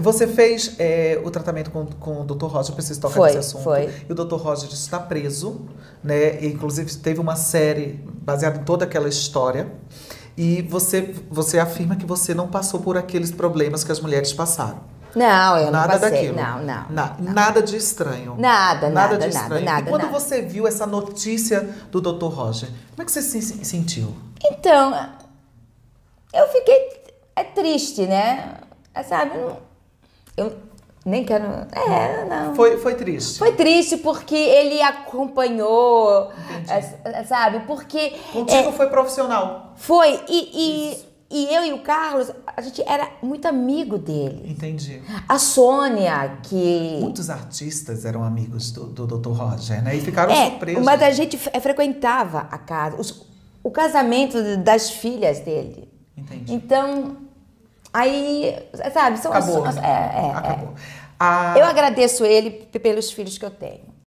Você fez é, o tratamento com, com o Dr. Roger, eu preciso tocar nesse assunto. Foi. E o Dr. Roger está preso, né? E, inclusive teve uma série baseada em toda aquela história. E você, você afirma que você não passou por aqueles problemas que as mulheres passaram. Não, eu nada não passei. Daquilo. Não, não, Na, não. Nada de estranho. Nada, nada, nada de estranho. Nada, nada, e quando nada. você viu essa notícia do Dr. Roger, como é que você se sentiu? Então, eu fiquei é triste, né? É, sabe? Não eu nem quero. É, não. Foi, foi triste. Foi triste porque ele acompanhou, Entendi. Eh, sabe? Porque. Contigo é, foi profissional. Foi. E, e, e, eu e o Carlos, a gente era muito amigo dele. Entendi. A Sônia, que. Muitos artistas eram amigos do, do Dr. Roger, né? E ficaram é, surpresos. Mas a gente frequentava a casa, os, o casamento das filhas dele. Entendi. Então Aí, sabe, são Acabou. né? é, é, é. Acabou. É. Eu agradeço ele pelos filhos que eu tenho.